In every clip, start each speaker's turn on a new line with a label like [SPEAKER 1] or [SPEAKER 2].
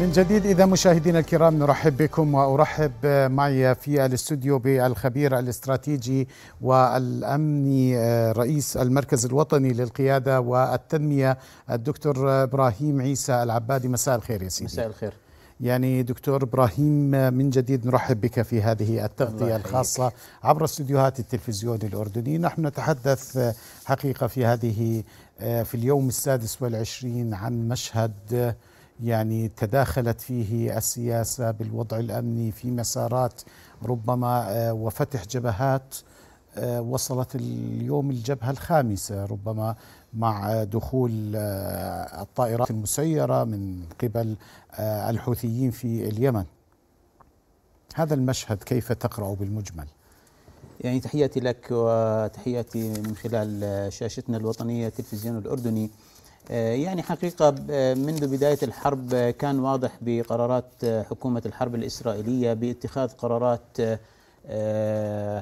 [SPEAKER 1] من جديد إذا مشاهدينا الكرام نرحب بكم وأرحب معي في الاستوديو بالخبير الاستراتيجي والأمني رئيس المركز الوطني للقيادة والتنمية الدكتور إبراهيم عيسى العبادي مساء الخير يا سيدي مساء الخير يعني دكتور ابراهيم من جديد نرحب بك في هذه التغطيه الخاصه عبر استديوهات التلفزيون الاردني، نحن نتحدث حقيقه في هذه آه، في اليوم السادس والعشرين عن مشهد يعني تداخلت فيه السياسة بالوضع الأمني في مسارات ربما آه، وفتح جبهات آه، وصلت اليوم الجبهة الخامسة ربما مع دخول آه، الطائرات المسيرة من قبل الحوثيين في اليمن هذا المشهد كيف تقرأ بالمجمل؟
[SPEAKER 2] يعني تحياتي لك وتحياتي من خلال شاشتنا الوطنية تلفزيون الأردني آه، يعني حقيقة آه، منذ بداية الحرب آه، كان واضح بقرارات حكومة الحرب الإسرائيلية باتخاذ قرارات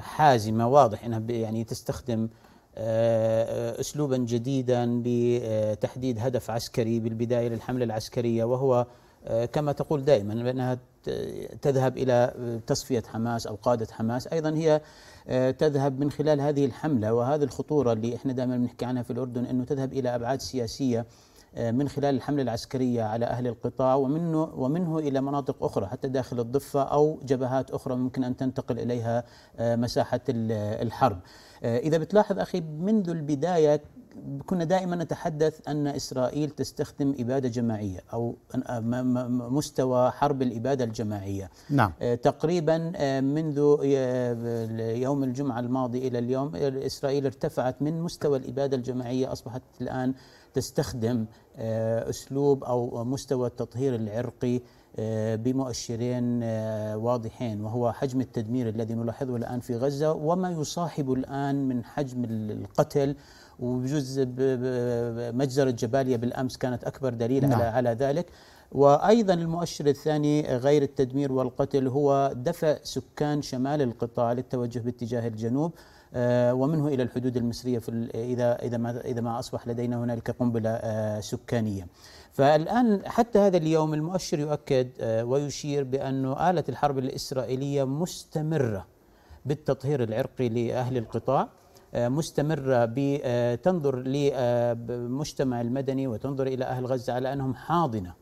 [SPEAKER 2] حازمة واضح أنها يعني تستخدم أسلوبا جديدا بتحديد هدف عسكري بالبداية للحملة العسكرية وهو كما تقول دائما أنها تذهب إلى تصفية حماس أو قادة حماس أيضا هي آه، تذهب من خلال هذه الحملة وهذه الخطورة اللي إحنا دائما بنحكي عنها في الأردن أنه تذهب إلى أبعاد سياسية آه، من خلال الحملة العسكرية على أهل القطاع ومنه, ومنه إلى مناطق أخرى حتى داخل الضفة أو جبهات أخرى ممكن أن تنتقل إليها آه، مساحة الحرب إذا بتلاحظ أخي منذ البداية كنا دائما نتحدث أن إسرائيل تستخدم إبادة جماعية أو مستوى حرب الإبادة الجماعية نعم. آه، تقريبا آه، منذ آه، يوم الجمعة الماضي إلى اليوم إسرائيل ارتفعت من مستوى الإبادة الجماعية أصبحت الآن تستخدم أسلوب أو مستوى التطهير العرقي بمؤشرين واضحين وهو حجم التدمير الذي نلاحظه الآن في غزة وما يصاحب الآن من حجم القتل وبجوز مجزرة جباليا بالأمس كانت أكبر دليل نعم. على على ذلك وأيضا المؤشر الثاني غير التدمير والقتل هو دفع سكان شمال القطاع للتوجه باتجاه الجنوب آه، ومنه الى الحدود المصريه في اذا اذا ما اذا ما اصبح لدينا هنالك قنبله آه، سكانيه. فالان حتى هذا اليوم المؤشر يؤكد آه، ويشير بانه اله الحرب الاسرائيليه مستمره بالتطهير العرقي لاهل القطاع آه، مستمرة بتنظر آه، للمجتمع آه، المدني وتنظر إلى أهل غزة على أنهم حاضنة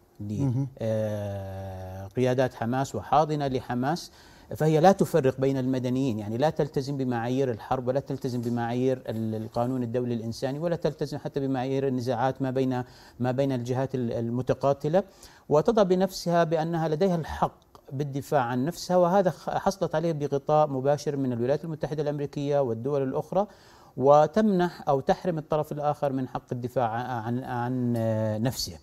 [SPEAKER 2] لقيادات حماس وحاضنة لحماس فهي لا تفرق بين المدنيين يعني لا تلتزم بمعايير الحرب ولا تلتزم بمعايير القانون الدولي الإنساني ولا تلتزم حتى بمعايير النزاعات ما بين ما بين الجهات المتقاتلة وتضع بنفسها بأنها لديها الحق بالدفاع عن نفسها وهذا حصلت عليه بغطاء مباشر من الولايات المتحدة الأمريكية والدول الأخرى وتمنح أو تحرم الطرف الآخر من حق الدفاع عن, عن نفسه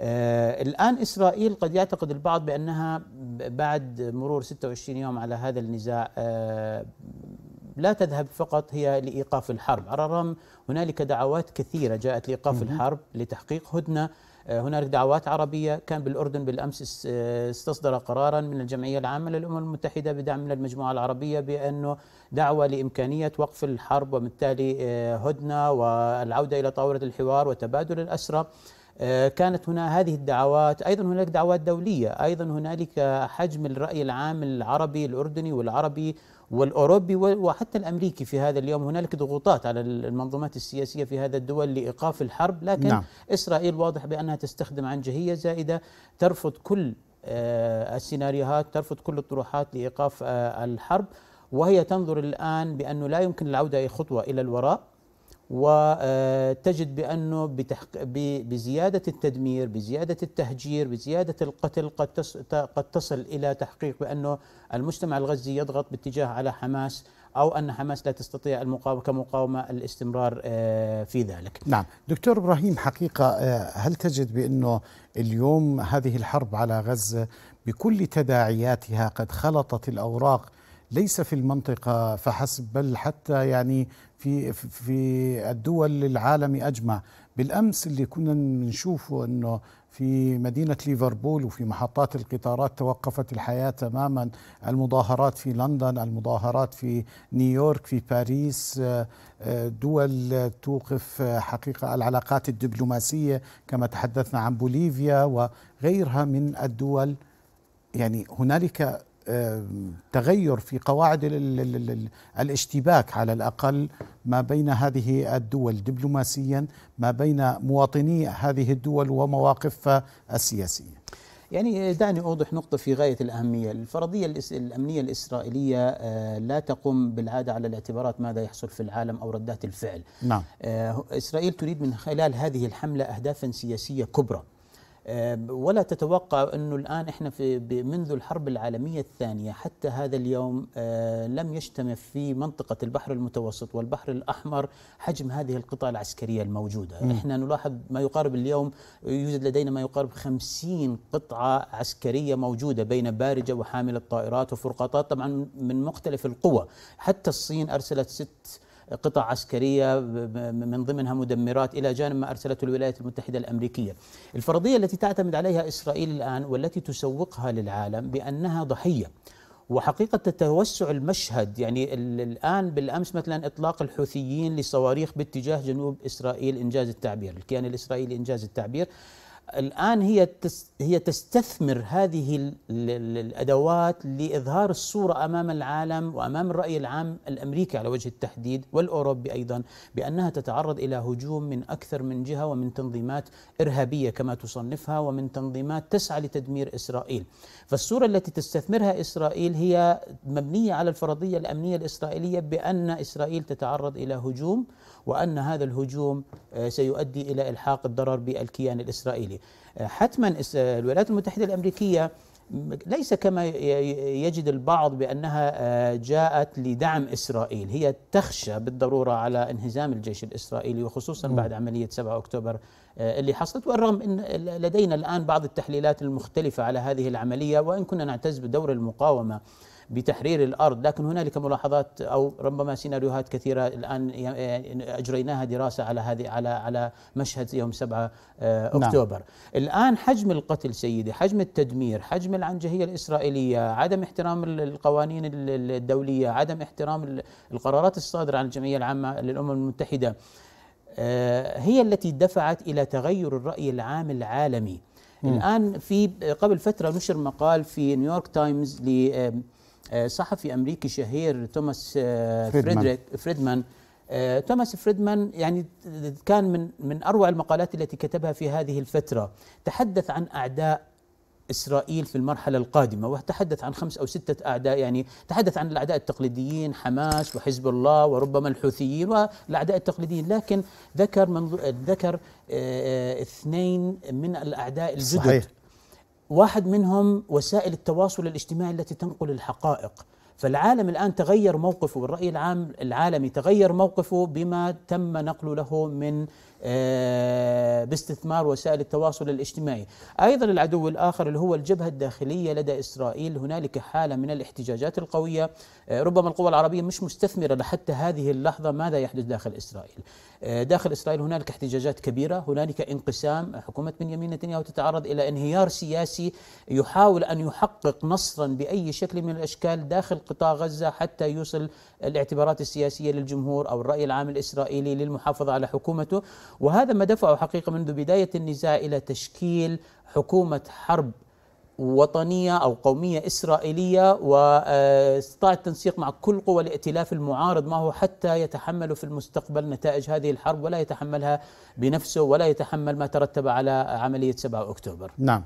[SPEAKER 2] آه، الآن إسرائيل قد يعتقد البعض بأنها بعد مرور 26 يوم على هذا النزاع آه، لا تذهب فقط هي لإيقاف الحرب على الرغم هنالك دعوات كثيرة جاءت لإيقاف الحرب لتحقيق هدنة آه، هناك دعوات عربية كان بالأردن بالأمس آه، استصدر قرارا من الجمعية العامة للأمم المتحدة بدعم من المجموعة العربية بأنه دعوة لإمكانية وقف الحرب وبالتالي آه، هدنة والعودة إلى طاولة الحوار وتبادل الأسرى كانت هنا هذه الدعوات أيضا هناك دعوات دولية أيضا هنالك حجم الرأي العام العربي الأردني والعربي والاوروبي وحتى الامريكي في هذا اليوم هنالك ضغوطات على المنظومات السياسيه في هذا الدول لايقاف الحرب لكن نعم. اسرائيل واضح بانها تستخدم عنجهيه زائده ترفض كل آه، السيناريوهات ترفض كل الطروحات لايقاف آه، الحرب وهي تنظر الان بانه لا يمكن العوده اي خطوه الى الوراء وتجد بانه بتحق... بزياده التدمير، بزياده التهجير، بزياده القتل قد قد تصل الى تحقيق بانه المجتمع الغزي يضغط باتجاه على حماس او ان حماس لا تستطيع المقاومه كمقاومه الاستمرار
[SPEAKER 1] آه، في ذلك. نعم، دكتور ابراهيم حقيقه آه، هل تجد بانه اليوم هذه الحرب على غزه بكل تداعياتها قد خلطت الاوراق ليس في المنطقة فحسب بل حتى يعني في في الدول العالم أجمع بالأمس اللي كنا نشوفه أنه في مدينة ليفربول وفي محطات القطارات توقفت الحياة تماما المظاهرات في لندن المظاهرات في نيويورك في باريس دول توقف حقيقة العلاقات الدبلوماسية كما تحدثنا عن بوليفيا وغيرها من الدول يعني هنالك تغير في قواعد الاشتباك على الاقل ما بين هذه الدول دبلوماسيا ما بين مواطني هذه الدول ومواقفها السياسيه.
[SPEAKER 2] يعني دعني اوضح نقطه في غايه الاهميه، الفرضيه الامنيه الاسرائيليه آه، لا تقوم بالعاده على الاعتبارات ماذا يحصل في العالم او ردات الفعل. نعم. آه، اسرائيل تريد من خلال هذه الحمله اهدافا سياسيه كبرى. آه، ولا تتوقع انه الان احنا في منذ الحرب العالميه الثانيه حتى هذا اليوم آه، لم يجتمع في منطقه البحر المتوسط والبحر الاحمر حجم هذه القطع العسكريه الموجوده، م. احنا نلاحظ ما يقارب اليوم يوجد لدينا ما يقارب 50 قطعه عسكريه موجوده بين بارجه وحامل الطائرات وفرقاطات طبعا من مختلف القوى، حتى الصين ارسلت ست قطع عسكرية من ضمنها مدمرات إلى جانب ما أرسلته الولايات المتحدة الأمريكية الفرضية التي تعتمد عليها إسرائيل الآن والتي تسوقها للعالم بأنها ضحية وحقيقة توسع المشهد يعني الآن بالأمس مثلا إطلاق الحوثيين لصواريخ باتجاه جنوب إسرائيل إنجاز التعبير الكيان الإسرائيلي إنجاز التعبير الان هي هي تستثمر هذه الادوات لاظهار الصوره امام العالم وامام الراي العام الامريكي على وجه التحديد والاوروبي ايضا بانها تتعرض الى هجوم من اكثر من جهه ومن تنظيمات ارهابيه كما تصنفها ومن تنظيمات تسعى لتدمير اسرائيل. فالصوره التي تستثمرها اسرائيل هي مبنيه على الفرضيه الامنيه الاسرائيليه بان اسرائيل تتعرض الى هجوم وأن هذا الهجوم آه، سيؤدي إلى إلحاق الضرر بالكيان الإسرائيلي آه، حتما آه، الولايات المتحدة الأمريكية ليس كما يجد البعض بانها جاءت لدعم اسرائيل، هي تخشى بالضروره على انهزام الجيش الاسرائيلي وخصوصا بعد عمليه 7 اكتوبر اللي حصلت، والرغم ان لدينا الان بعض التحليلات المختلفه على هذه العمليه وان كنا نعتز بدور المقاومه بتحرير الارض لكن هنالك ملاحظات او ربما سيناريوهات كثيره الان اجريناها دراسه على هذه على على مشهد يوم 7 آه، نعم. اكتوبر نعم. الان حجم القتل سيدي حجم التدمير حجم العنجهيه الاسرائيليه عدم احترام القوانين الدوليه عدم احترام القرارات الصادره عن الجمعيه العامه للامم المتحده آه، هي التي دفعت الى تغير الراي العام العالمي الان في قبل فتره نشر مقال في نيويورك تايمز ل آه، صحفي امريكي شهير توماس آه، فريدريك فريدمان آه، توماس فريدمان يعني كان من من اروع المقالات التي كتبها في هذه الفتره تحدث عن اعداء إسرائيل في المرحلة القادمة وتحدث عن خمس أو ستة أعداء يعني تحدث عن الأعداء التقليديين حماس وحزب الله وربما الحوثيين والأعداء التقليديين لكن ذكر من ذكر اثنين من الأعداء الجدد صحيح. واحد منهم وسائل التواصل الاجتماعي التي تنقل الحقائق فالعالم الآن تغير موقفه والرأي العام العالمي تغير موقفه بما تم نقله له من آه، باستثمار وسائل التواصل الاجتماعي أيضا العدو الآخر اللي هو الجبهة الداخلية لدى إسرائيل هنالك حالة من الاحتجاجات القوية آه، ربما القوى العربية مش مستثمرة لحتى هذه اللحظة ماذا يحدث داخل إسرائيل آه، داخل إسرائيل هنالك احتجاجات كبيرة هنالك انقسام حكومة بنيامين نتنياهو تتعرض إلى انهيار سياسي يحاول أن يحقق نصرا بأي شكل من الأشكال داخل قطاع غزة حتى يوصل الاعتبارات السياسية للجمهور أو الرأي العام الإسرائيلي للمحافظة على حكومته وهذا ما دفعه حقيقة منذ بداية النزاع إلى تشكيل حكومة حرب وطنية أو قومية إسرائيلية واستطاع التنسيق مع كل قوى الائتلاف المعارض معه حتى يتحمل في المستقبل نتائج هذه الحرب ولا يتحملها بنفسه ولا يتحمل ما ترتب على عملية 7 أكتوبر
[SPEAKER 1] نعم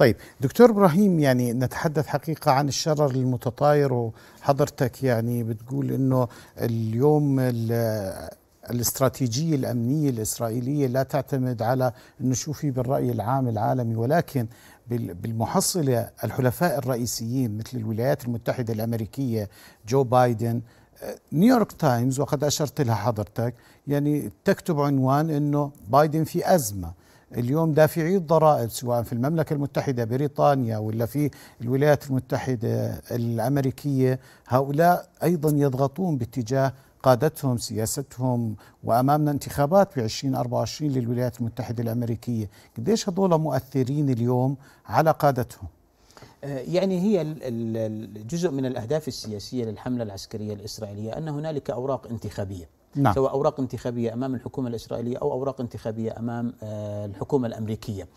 [SPEAKER 1] طيب دكتور ابراهيم يعني نتحدث حقيقه عن الشرر المتطاير وحضرتك يعني بتقول انه اليوم الاستراتيجيه الامنيه الاسرائيليه لا تعتمد على انه شو في بالراي العام العالمي ولكن بالمحصله الحلفاء الرئيسيين مثل الولايات المتحده الامريكيه جو بايدن نيويورك تايمز وقد اشرت لها حضرتك يعني تكتب عنوان انه بايدن في ازمه اليوم دافعي الضرائب سواء في المملكة المتحدة بريطانيا ولا في الولايات المتحدة الأمريكية هؤلاء أيضا يضغطون باتجاه قادتهم سياستهم وأمامنا انتخابات في 2024 للولايات المتحدة الأمريكية قديش هذول مؤثرين اليوم على قادتهم
[SPEAKER 2] آه، يعني هي الجزء من الأهداف السياسية للحملة العسكرية الإسرائيلية أن هنالك أوراق انتخابية نعم. سواء أوراق انتخابية أمام الحكومة الإسرائيلية أو أوراق انتخابية أمام آه، الحكومة الأمريكية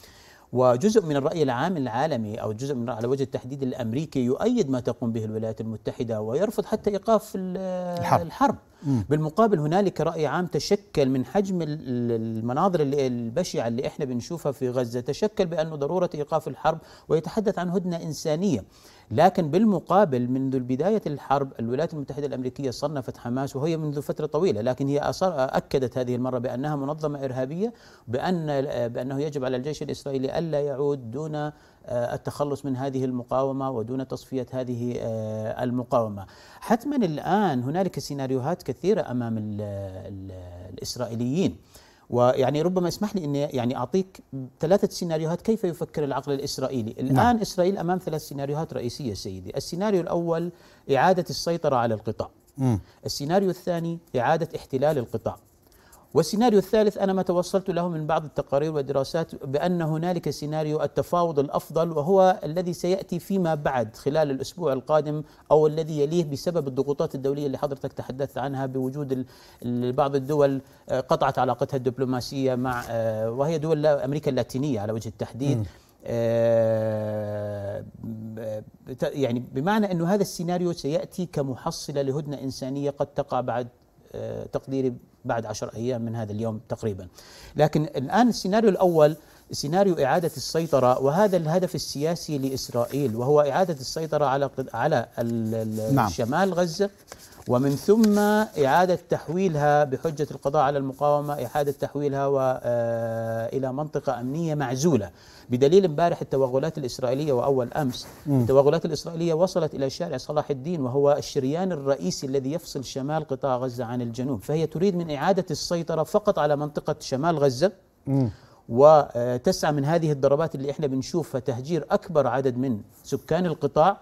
[SPEAKER 2] وجزء من الرأي العام العالمي أو جزء من على وجه التحديد الأمريكي يؤيد ما تقوم به الولايات المتحدة ويرفض حتى إيقاف الحرب, الحرب. بالمقابل هنالك راي عام تشكل من حجم المناظر البشعه اللي احنا بنشوفها في غزه تشكل بانه ضروره ايقاف الحرب ويتحدث عن هدنه انسانيه لكن بالمقابل منذ بداية الحرب الولايات المتحدة الأمريكية صنفت حماس وهي منذ فترة طويلة لكن هي أكدت هذه المرة بأنها منظمة إرهابية بأن بأنه يجب على الجيش الإسرائيلي ألا يعود دون آه، التخلص من هذه المقاومه ودون تصفيه هذه آه، المقاومه. حتما الان هنالك سيناريوهات كثيره امام الـ الـ الاسرائيليين. ويعني ربما اسمح لي اني يعني اعطيك ثلاثه سيناريوهات كيف يفكر العقل الاسرائيلي، نعم. الان نعم. اسرائيل امام ثلاث سيناريوهات رئيسيه سيدي، السيناريو الاول اعاده السيطره على القطاع. م. السيناريو الثاني اعاده احتلال القطاع. والسيناريو الثالث أنا ما توصلت له من بعض التقارير والدراسات بأن هنالك سيناريو التفاوض الأفضل وهو الذي سيأتي فيما بعد خلال الأسبوع القادم أو الذي يليه بسبب الضغوطات الدولية اللي حضرتك تحدثت عنها بوجود بعض الدول آه، قطعت علاقتها الدبلوماسية مع آه، وهي دول أمريكا اللاتينية على وجه التحديد م. آه، يعني بمعنى انه هذا السيناريو سياتي كمحصله لهدنه انسانيه قد تقع بعد آه، تقديري بعد عشر أيام من هذا اليوم تقريبا لكن الآن السيناريو الأول سيناريو إعادة السيطرة وهذا الهدف السياسي لإسرائيل وهو إعادة السيطرة على على نعم. شمال غزة ومن ثم إعادة تحويلها بحجة القضاء على المقاومة إعادة تحويلها آه، إلى منطقة أمنية معزولة بدليل امبارح التوغلات الإسرائيلية وأول أمس التوغلات الإسرائيلية وصلت إلى شارع صلاح الدين وهو الشريان الرئيسي الذي يفصل شمال قطاع غزة عن الجنوب فهي تريد من إعادة السيطرة فقط على منطقة شمال غزة وتسعى آه، من هذه الضربات اللي احنا بنشوفها تهجير أكبر عدد من سكان القطاع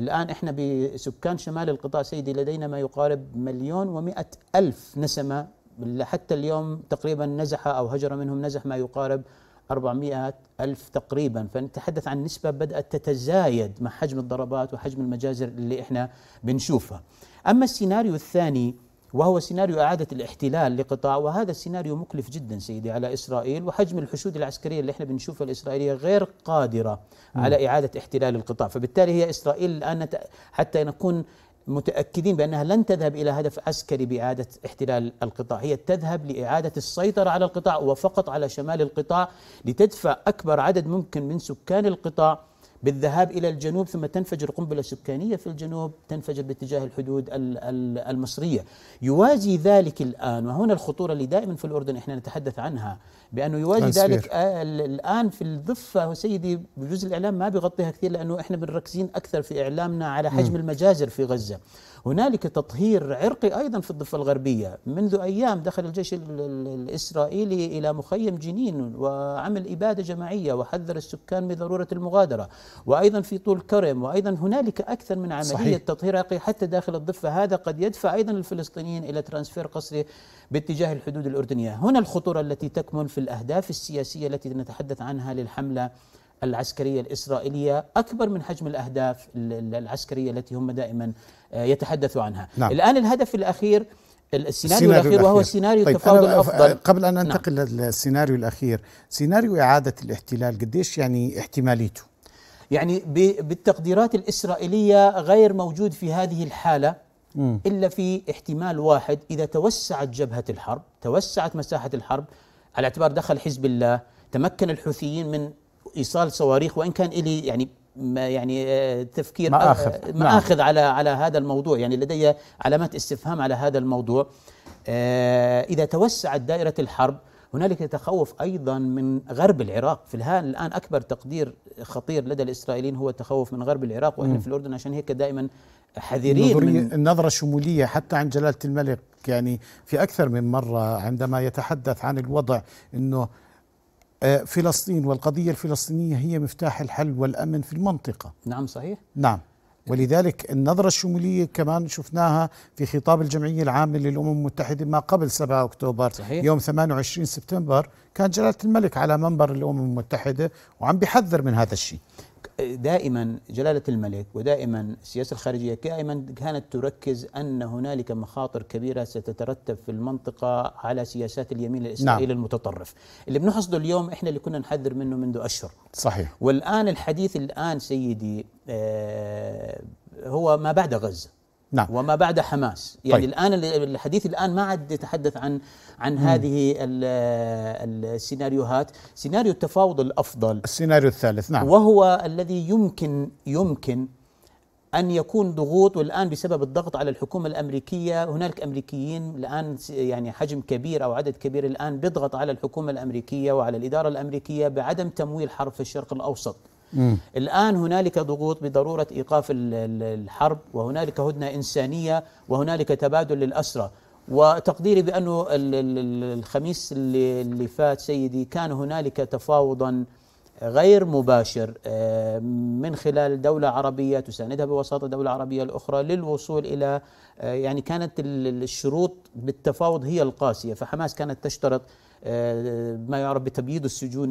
[SPEAKER 2] الآن إحنا بسكان شمال القطاع سيدي لدينا ما يقارب مليون ومئة ألف نسمة حتى اليوم تقريبا نزح أو هجر منهم نزح ما يقارب 400 ألف تقريبا فنتحدث عن نسبة بدأت تتزايد مع حجم الضربات وحجم المجازر اللي إحنا بنشوفها أما السيناريو الثاني وهو سيناريو إعادة الاحتلال لقطاع وهذا السيناريو مكلف جدا سيدي على إسرائيل وحجم الحشود العسكرية اللي احنا بنشوفها الإسرائيلية غير قادرة على إعادة احتلال القطاع فبالتالي هي إسرائيل الآن حتى نكون متأكدين بأنها لن تذهب إلى هدف عسكري بإعادة احتلال القطاع هي تذهب لإعادة السيطرة على القطاع وفقط على شمال القطاع لتدفع أكبر عدد ممكن من سكان القطاع بالذهاب إلى الجنوب ثم تنفجر قنبلة سكانية في الجنوب تنفجر باتجاه الحدود المصرية يوازي ذلك الآن وهنا الخطورة اللي دائما في الأردن إحنا نتحدث عنها بأنه يوازي ذلك آه، الآن في الضفة سيدي بجزء الإعلام ما بيغطيها كثير لأنه إحنا بنركزين أكثر في إعلامنا على حجم المجازر في غزة هنالك تطهير عرقي أيضا في الضفة الغربية منذ أيام دخل الجيش الإسرائيلي إلى مخيم جنين وعمل إبادة جماعية وحذر السكان من ضروره المغادرة وأيضا في طول كرم وأيضا هنالك أكثر من عملية صحيح. تطهير عرقي حتى داخل الضفة هذا قد يدفع أيضا الفلسطينيين إلى ترانسفير قسري باتجاه الحدود الأردنية هنا الخطورة التي تكمن في الأهداف السياسية التي نتحدث عنها للحملة العسكرية الإسرائيلية أكبر من حجم الأهداف العسكرية التي هم دائما آه، يتحدثوا عنها نعم. الآن الهدف الأخير السيناريو, السيناريو الأخير, الأخير وهو سيناريو طيب التفاوض الأفضل قبل أن ننتقل
[SPEAKER 1] نعم. للسيناريو الأخير سيناريو إعادة الاحتلال قديش يعني احتماليته يعني بالتقديرات الإسرائيلية غير موجود في هذه
[SPEAKER 2] الحالة م. إلا في احتمال واحد إذا توسعت جبهة الحرب توسعت مساحة الحرب على اعتبار دخل حزب الله تمكن الحوثيين من ايصال صواريخ وان كان الي يعني ما يعني آه، تفكير آه، مآخذ آه، ما نعم. مآخذ ما على على هذا الموضوع يعني لدي علامات استفهام على هذا الموضوع إذا توسعت دائرة الحرب هنالك تخوف أيضا من غرب العراق في الهان الآن أكبر تقدير خطير لدى الإسرائيليين هو التخوف من غرب العراق وإحنا في الأردن عشان هيك دائما حذرين من
[SPEAKER 1] النظرة الشمولية حتى عن جلالة الملك يعني في أكثر من مرة عندما يتحدث عن الوضع أنه آه، فلسطين والقضية الفلسطينية هي مفتاح الحل والأمن في المنطقة نعم صحيح نعم ولذلك النظرة الشمولية كمان شفناها في خطاب الجمعية العامة للأمم المتحدة ما قبل 7 أكتوبر صحيح. يوم 28 سبتمبر كان جلالة الملك على منبر الأمم المتحدة وعم بيحذر من هذا الشيء
[SPEAKER 2] دائما جلالة الملك ودائما السياسة الخارجية دائما كانت تركز أن هنالك مخاطر كبيرة ستترتب في المنطقة على سياسات اليمين الإسرائيلي نعم. المتطرف اللي بنحصده اليوم إحنا اللي كنا نحذر منه منذ أشهر صحيح والآن الحديث الآن سيدي آه، هو ما بعد غزة نعم وما بعد حماس يعني طيب. الان الحديث الان ما عاد يتحدث عن عن هذه السيناريوهات سيناريو التفاوض الافضل
[SPEAKER 1] السيناريو الثالث
[SPEAKER 2] نعم وهو الذي يمكن يمكن ان يكون ضغوط والان بسبب الضغط على الحكومه الامريكيه هنالك امريكيين الان يعني حجم كبير او عدد كبير الان بيضغط على الحكومه الامريكيه وعلى الاداره الامريكيه بعدم تمويل حرب في الشرق الاوسط مم. الآن هنالك ضغوط بضرورة إيقاف الحرب وهنالك هدنة إنسانية وهنالك تبادل للأسرى وتقديري بأنه الخميس اللي فات سيدي كان هنالك تفاوضا غير مباشر آه، من خلال دولة عربية تساندها بوساطة دولة عربية الأخرى للوصول إلى آه، يعني كانت الشروط بالتفاوض هي القاسية فحماس كانت تشترط آه، ما يعرف بتبييض السجون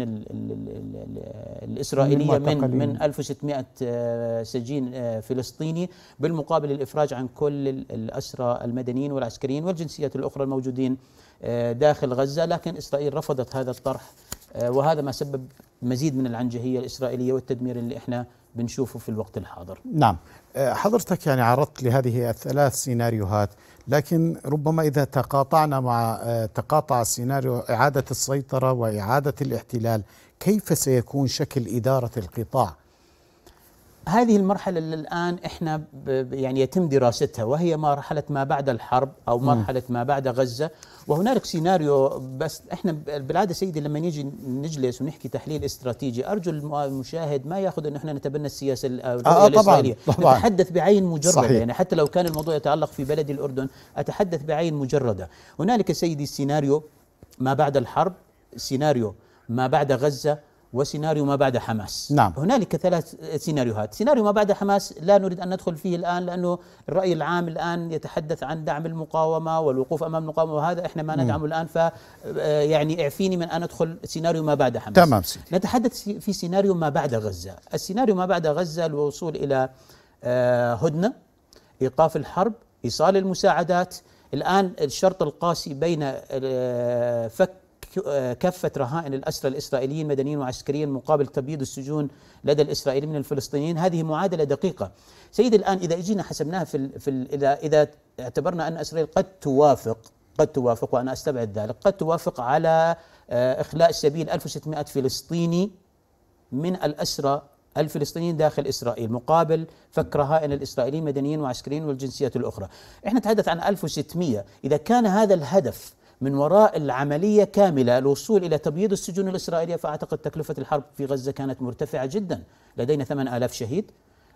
[SPEAKER 2] الإسرائيلية من من 1600 آه، سجين آه، فلسطيني بالمقابل الإفراج عن كل الأسرى المدنيين والعسكريين والجنسيات الأخرى الموجودين داخل غزة لكن إسرائيل رفضت هذا الطرح وهذا ما سبب مزيد من العنجهية الإسرائيلية والتدمير اللي احنا بنشوفه في الوقت الحاضر نعم
[SPEAKER 1] آه، حضرتك يعني عرضت لهذه الثلاث سيناريوهات لكن ربما إذا تقاطعنا مع آه، تقاطع سيناريو إعادة السيطرة وإعادة الاحتلال كيف سيكون شكل إدارة القطاع
[SPEAKER 2] هذه المرحلة اللي الآن إحنا يعني يتم دراستها وهي مرحلة ما بعد الحرب أو مرحلة ما بعد غزة وهنالك سيناريو بس إحنا بالعادة سيدي لما نيجي نجلس ونحكي تحليل استراتيجي أرجو المشاهد ما يأخذ أن إحنا نتبنى السياسة آه، آه، الإسرائيلية آه طبعاً طبعاً نتحدث بعين مجردة صحيح. يعني حتى لو كان الموضوع يتعلق في بلدي الأردن أتحدث بعين مجردة هنالك سيدي السيناريو ما بعد الحرب سيناريو ما بعد غزة وسيناريو ما بعد حماس نعم. هنالك ثلاث سيناريوهات سيناريو ما بعد حماس لا نريد أن ندخل فيه الآن لأنه الرأي العام الآن يتحدث عن دعم المقاومة والوقوف أمام المقاومة وهذا إحنا ما ندعمه الآن ف آه، يعني اعفيني من أن أدخل سيناريو ما بعد حماس تمام سيدي. نتحدث في سيناريو ما بعد غزة السيناريو ما بعد غزة الوصول إلى آه، هدنة إيقاف الحرب إيصال المساعدات الآن الشرط القاسي بين آه، فك آه، كافة رهائن الأسرى الإسرائيليين مدنيين وعسكريين مقابل تبييض السجون لدى الإسرائيليين من الفلسطينيين هذه معادلة دقيقة سيدي الآن إذا أجينا حسبناها في, في إذا, إذا اعتبرنا أن إسرائيل قد توافق قد توافق وأنا أستبعد ذلك قد توافق على آه، إخلاء سبيل 1600 فلسطيني من الأسرى الفلسطينيين داخل اسرائيل مقابل فك رهائن الاسرائيليين مدنيين وعسكريين والجنسيات الاخرى. احنا نتحدث عن 1600 اذا كان هذا الهدف من وراء العملية كاملة الوصول إلى تبييض السجون الإسرائيلية فأعتقد تكلفة الحرب في غزة كانت مرتفعة جدا لدينا 8000 شهيد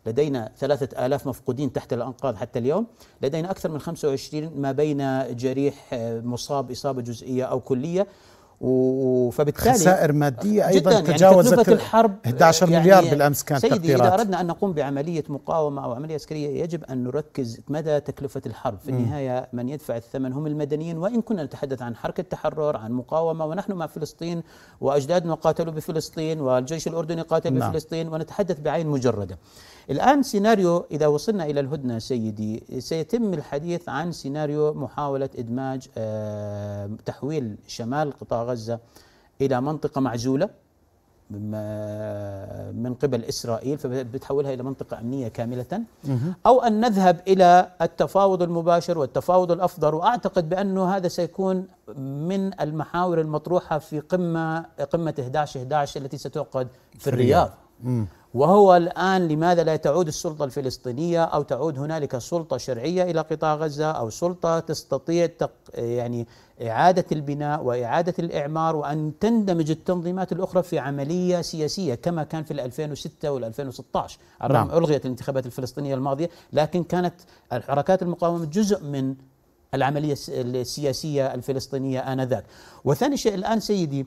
[SPEAKER 2] لدينا ثلاثة آلاف مفقودين تحت الأنقاض حتى اليوم لدينا أكثر من 25 ما بين جريح مصاب إصابة جزئية أو كلية فبالتالي خسائر مادية أيضا جداً تجاوزت يعني الحرب 11 آه، يعني مليار بالأمس كانت سيدي تقديرات إذا أردنا أن نقوم بعملية مقاومة أو عملية عسكرية يجب أن نركز مدى تكلفة الحرب في النهاية من يدفع الثمن هم المدنيين وإن كنا نتحدث عن حركة تحرر عن مقاومة ونحن مع فلسطين وأجدادنا قاتلوا بفلسطين والجيش الأردني قاتل نعم. بفلسطين ونتحدث بعين مجردة الآن سيناريو إذا وصلنا إلى الهدنة سيدي سيتم الحديث عن سيناريو محاولة إدماج آه، تحويل شمال قطاع غزة إلى منطقة معزولة آه، من قبل إسرائيل فبتحولها إلى منطقة أمنية كاملة أو أن نذهب إلى التفاوض المباشر والتفاوض الأفضل وأعتقد بأنه هذا سيكون من المحاور المطروحة في قمة قمة 11 11 التي ستعقد في الرياض وهو الآن لماذا لا تعود السلطة الفلسطينية أو تعود هنالك سلطة شرعية إلى قطاع غزة أو سلطة تستطيع تق يعني إعادة البناء وإعادة الإعمار وأن تندمج التنظيمات الأخرى في عملية سياسية كما كان في 2006 وال 2016 على نعم. ألغيت الانتخابات الفلسطينية الماضية لكن كانت حركات المقاومة جزء من العملية السياسية الفلسطينية آنذاك وثاني شيء الآن سيدي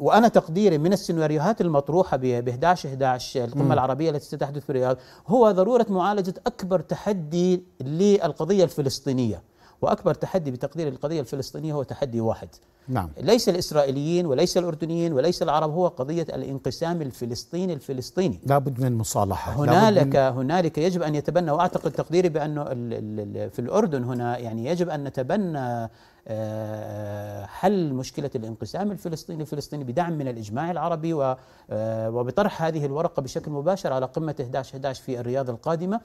[SPEAKER 2] وانا تقديري من السيناريوهات المطروحه ب 11 11 القمه العربيه التي ستحدث في الرياض هو ضروره معالجه اكبر تحدي للقضيه الفلسطينيه واكبر تحدي بتقدير القضيه الفلسطينيه هو تحدي واحد نعم ليس الاسرائيليين وليس الاردنيين وليس العرب هو قضيه الانقسام الفلسطيني الفلسطيني
[SPEAKER 1] لابد من مصالحه هنالك من
[SPEAKER 2] هنالك يجب ان يتبنى واعتقد تقديري بانه في الاردن هنا يعني يجب ان نتبنى حل مشكلة الانقسام الفلسطيني الفلسطيني بدعم من الإجماع العربي آه، وبطرح هذه الورقة بشكل مباشر على قمة 11-11 في الرياض القادمة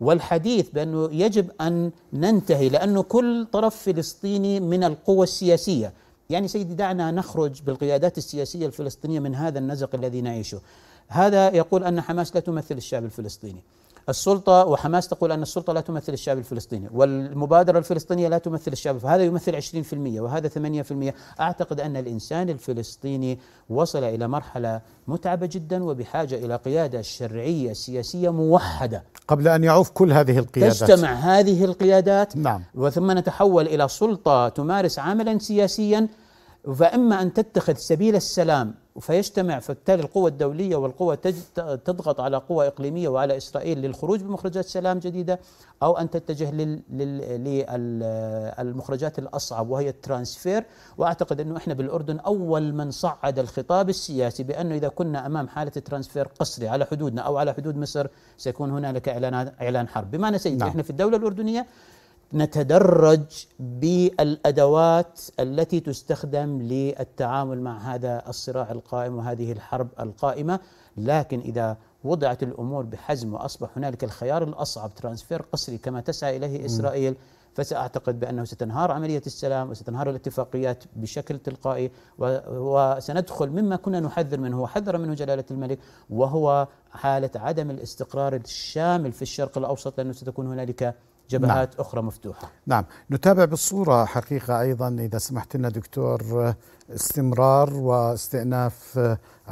[SPEAKER 2] والحديث بأنه يجب أن ننتهي لأنه كل طرف فلسطيني من القوى السياسية يعني سيدي دعنا نخرج بالقيادات السياسية الفلسطينية من هذا النزق الذي نعيشه هذا يقول أن حماس لا تمثل الشعب الفلسطيني السلطة وحماس تقول أن السلطة لا تمثل الشعب الفلسطيني والمبادرة الفلسطينية لا تمثل الشعب فهذا يمثل 20% وهذا 8% أعتقد أن الإنسان الفلسطيني وصل إلى مرحلة متعبة جدا وبحاجة إلى قيادة شرعية سياسية موحدة
[SPEAKER 1] قبل أن يعوف كل هذه القيادات تجتمع
[SPEAKER 2] هذه القيادات نعم وثم نتحول إلى سلطة تمارس عملا سياسيا فإما أن تتخذ سبيل السلام فيجتمع فبالتالي القوى الدولية والقوى تضغط على قوى إقليمية وعلى إسرائيل للخروج بمخرجات سلام جديدة أو أن تتجه للمخرجات الأصعب وهي الترانسفير وأعتقد أنه إحنا بالأردن أول من صعد الخطاب السياسي بأنه إذا كنا أمام حالة ترانسفير قسري على حدودنا أو على حدود مصر سيكون هنالك إعلان حرب بمعنى سيدي نعم. إحنا في الدولة الأردنية نتدرج بالادوات التي تستخدم للتعامل مع هذا الصراع القائم وهذه الحرب القائمه لكن اذا وضعت الامور بحزم واصبح هنالك الخيار الاصعب ترانسفير قسري كما تسعى اليه اسرائيل فساعتقد بانه ستنهار عمليه السلام وستنهار الاتفاقيات بشكل تلقائي وسندخل مما كنا نحذر منه وحذر منه جلاله الملك وهو حاله عدم الاستقرار الشامل في الشرق الاوسط لانه ستكون هنالك جبهات نعم. أخرى مفتوحة
[SPEAKER 1] نعم نتابع بالصورة حقيقة أيضا إذا سمحت لنا دكتور استمرار واستئناف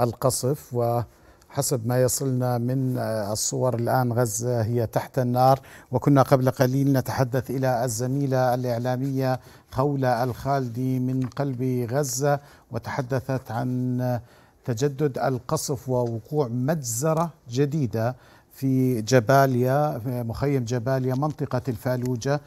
[SPEAKER 1] القصف و حسب ما يصلنا من الصور الآن غزة هي تحت النار وكنا قبل قليل نتحدث إلى الزميلة الإعلامية خولة الخالدي من قلب غزة وتحدثت عن تجدد القصف ووقوع مجزرة جديدة في جباليا مخيم جباليا منطقة الفالوجة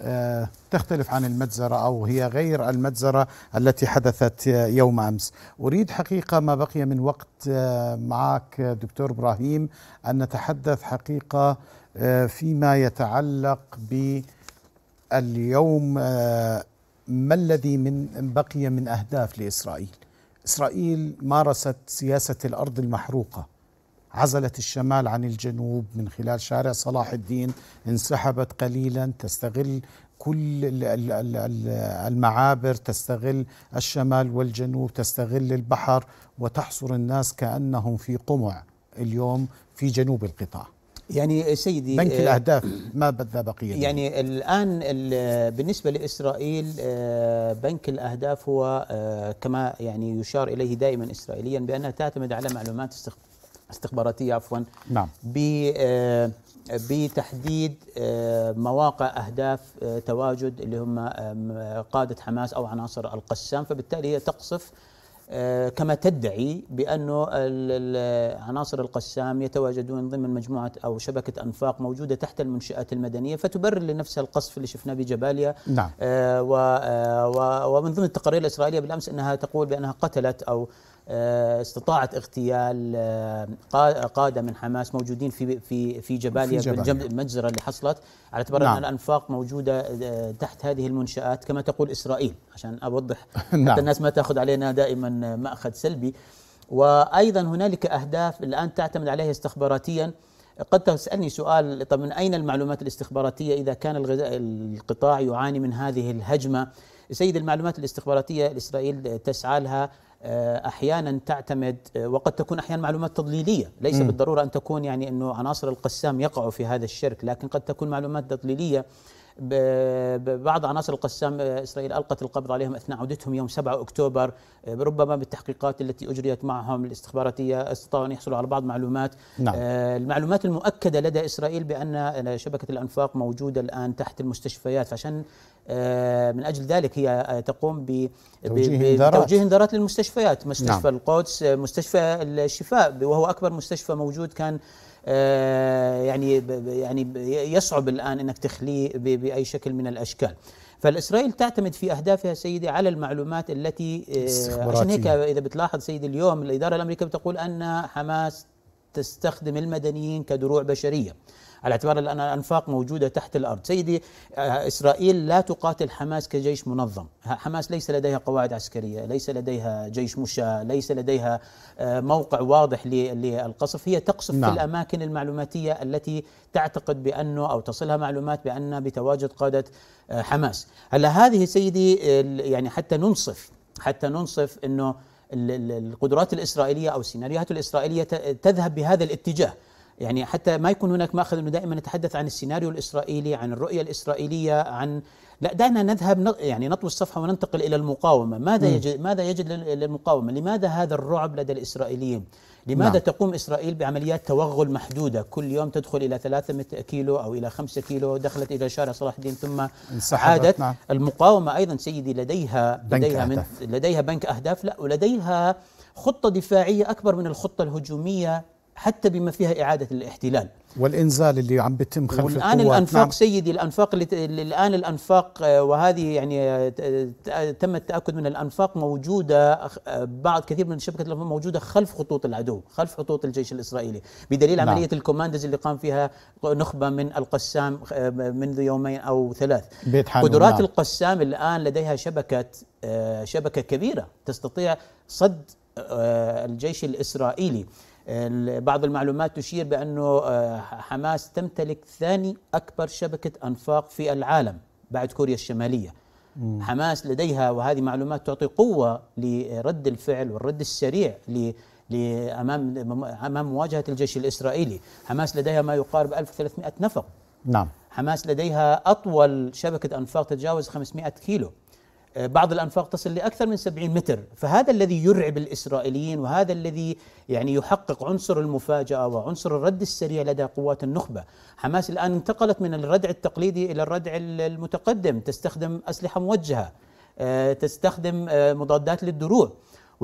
[SPEAKER 1] آه، تختلف عن المجزرة أو هي غير المجزرة التي حدثت يوم أمس أريد حقيقة ما بقي من وقت آه، معك دكتور إبراهيم أن نتحدث حقيقة آه، فيما يتعلق باليوم ما الذي من بقي من أهداف لإسرائيل إسرائيل مارست سياسة الأرض المحروقة عزلت الشمال عن الجنوب من خلال شارع صلاح الدين انسحبت قليلا تستغل كل المعابر تستغل الشمال والجنوب تستغل البحر وتحصر الناس كانهم في قمع اليوم في جنوب القطاع يعني سيدي بنك آه، الاهداف ما بدا بقيه
[SPEAKER 2] يعني الان بالنسبه لاسرائيل آه، بنك الاهداف هو آه، كما يعني يشار اليه دائما اسرائيليا بانها تعتمد على معلومات استخبارات استخباراتية عفوا نعم آه، بتحديد آه، مواقع أهداف آه، تواجد اللي هم قادة حماس أو عناصر القسام فبالتالي هي تقصف كما تدعي بأنه عناصر القسام يتواجدون ضمن مجموعة أو شبكة أنفاق موجودة تحت المنشآت المدنية فتبرر لنفسها القصف اللي شفناه بجباليا نعم. ومن ضمن التقارير الإسرائيلية بالأمس أنها تقول بأنها قتلت أو آه، استطاعت اغتيال آه، قاده من حماس موجودين في في في جباليا, في جباليا. المجزره اللي حصلت على اعتبار نعم. ان الانفاق موجوده آه، تحت هذه المنشات كما تقول اسرائيل عشان اوضح نعم. حتى الناس ما تاخذ علينا دائما ماخذ سلبي وايضا هنالك اهداف الان تعتمد عليها استخباراتيا قد تسالني سؤال طب من اين المعلومات الاستخباراتيه اذا كان القطاع يعاني من هذه الهجمه سيد المعلومات الاستخباراتية إسرائيل تسعى لها آه، احيانا تعتمد آه، وقد تكون احيانا معلومات تضليليه، ليس م. بالضروره ان تكون يعني انه عناصر القسام يقعوا في هذا الشرك، لكن قد تكون معلومات تضليليه بعض عناصر القسام آه، إسرائيل ألقت القبض عليهم أثناء عودتهم يوم 7 أكتوبر آه، ربما بالتحقيقات التي أجريت معهم الاستخباراتية استطاعوا أن يحصلوا على بعض معلومات نعم. آه، المعلومات المؤكدة لدى إسرائيل بأن شبكة الأنفاق موجودة الآن تحت المستشفيات فعشان من اجل ذلك هي تقوم بتوجيه انذارات للمستشفيات مستشفى نعم. القدس مستشفى الشفاء وهو اكبر مستشفى موجود كان آه، يعني يعني يصعب الان انك تخليه باي شكل من الاشكال. فالاسرائيل تعتمد في اهدافها سيدي على المعلومات التي آه، عشان هيك اذا بتلاحظ سيدي اليوم الاداره الامريكيه بتقول ان حماس تستخدم المدنيين كدروع بشريه. على اعتبار أن الأنفاق موجودة تحت الأرض سيدي آه، إسرائيل لا تقاتل حماس كجيش منظم حماس ليس لديها قواعد عسكرية ليس لديها جيش مشاة ليس لديها آه، موقع واضح للقصف هي تقصف نعم. في الأماكن المعلوماتية التي تعتقد بأنه أو تصلها معلومات بأن بتواجد قادة آه، حماس هلا هذه سيدي يعني حتى ننصف حتى ننصف أنه القدرات الإسرائيلية أو السيناريوهات الإسرائيلية تذهب بهذا الاتجاه يعني حتى ما يكون هناك ماخذ انه دائما نتحدث عن السيناريو الاسرائيلي عن الرؤيه الاسرائيليه عن لا دعنا نذهب يعني نطوي الصفحه وننتقل الى المقاومه ماذا يجد ماذا يجد للمقاومه لماذا هذا الرعب لدى الاسرائيليين لماذا نعم. تقوم إسرائيل بعمليات توغل محدودة كل يوم تدخل إلى 300 كيلو أو إلى 5 كيلو دخلت إلى شارع صلاح الدين ثم عادت نعم. المقاومة أيضا سيدي لديها بنك لديها, من لديها بنك أهداف لا ولديها خطة دفاعية أكبر من الخطة الهجومية حتى بما فيها إعادة الاحتلال
[SPEAKER 1] والإنزال اللي عم بتم خلف والآن الآن الأنفاق نعم.
[SPEAKER 2] سيدي الأنفاق الآن الأنفاق آه، وهذه يعني آه، تم التأكد من الأنفاق موجودة آه، بعض كثير من شبكة الأنفاق موجودة خلف خطوط العدو خلف خطوط الجيش الإسرائيلي بدليل نعم. عملية الكوماندز اللي قام فيها نخبة من القسام منذ يومين أو ثلاث قدرات نعم. القسام الآن لديها شبكة شبكة كبيرة تستطيع صد الجيش الإسرائيلي بعض المعلومات تشير بأنه آه، حماس تمتلك ثاني أكبر شبكة أنفاق في العالم بعد كوريا الشمالية مم. حماس لديها وهذه معلومات تعطي قوة لرد الفعل والرد السريع أمام أمام مواجهة الجيش الإسرائيلي حماس لديها ما يقارب 1300 نفق نعم حماس لديها أطول شبكة أنفاق تتجاوز 500 كيلو آه، بعض الأنفاق تصل لأكثر من 70 متر فهذا الذي يرعب الإسرائيليين وهذا الذي يعني يحقق عنصر المفاجأة وعنصر الرد السريع لدى قوات النخبة حماس الآن انتقلت من الردع التقليدي إلى الردع المتقدم تستخدم أسلحة موجهة آه، تستخدم آه، مضادات للدروع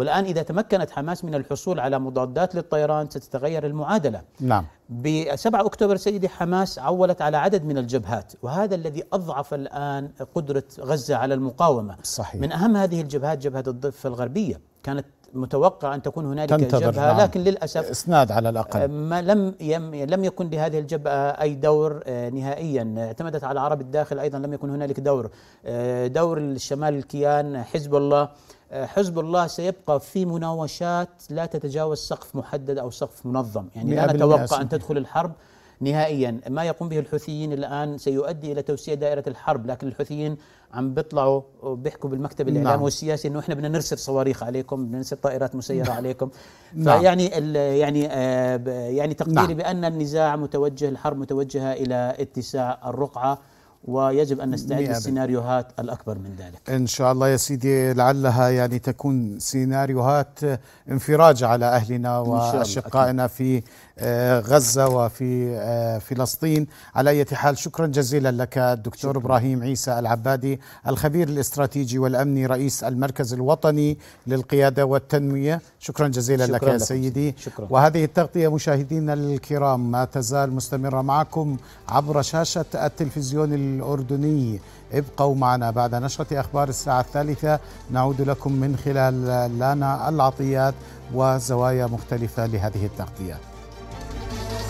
[SPEAKER 2] والآن إذا تمكنت حماس من الحصول على مضادات للطيران ستتغير المعادلة نعم ب 7 أكتوبر سيدي حماس عولت على عدد من الجبهات وهذا الذي أضعف الآن قدرة غزة على المقاومة صحيح. من أهم هذه الجبهات جبهة الضفة الغربية كانت متوقع ان تكون هنالك جبهه نعم. لكن للاسف
[SPEAKER 1] اسناد على الاقل آه،
[SPEAKER 2] ما لم يم لم يكن لهذه الجبهه اي دور آه، نهائيا اعتمدت على عرب الداخل ايضا لم يكن هنالك دور آه، دور الشمال الكيان حزب الله آه، حزب الله سيبقى في مناوشات لا تتجاوز سقف محدد او سقف منظم، يعني لا نتوقع ان تدخل الحرب نهائيا، ما يقوم به الحوثيين الان سيؤدي الى توسيع دائره الحرب، لكن الحوثيين عم بيطلعوا بيحكوا بالمكتب الاعلامي نعم. والسياسي انه احنا بدنا نرسل صواريخ عليكم، بدنا نرسل طائرات مسيره عليكم. نعم. فيعني يعني آه، يعني تقديري نعم. بان النزاع متوجه الحرب متوجهه الى اتساع الرقعه ويجب أن نستعد للسيناريوهات
[SPEAKER 1] الأكبر من ذلك إن شاء الله يا سيدي لعلها يعني تكون سيناريوهات انفراج على أهلنا وأشقائنا في آه، غزة وفي آه، فلسطين على أي حال شكرا جزيلا لك الدكتور شكرا. إبراهيم عيسى العبادي الخبير الاستراتيجي والأمني رئيس المركز الوطني للقيادة والتنمية شكرا جزيلا شكرا لك يا سيدي شكرا. وهذه التغطية مشاهدينا الكرام ما تزال مستمرة معكم عبر شاشة التلفزيون الأردني ابقوا معنا بعد نشرة أخبار الساعة الثالثة نعود لكم من خلال لنا العطيات وزوايا مختلفة لهذه التغطية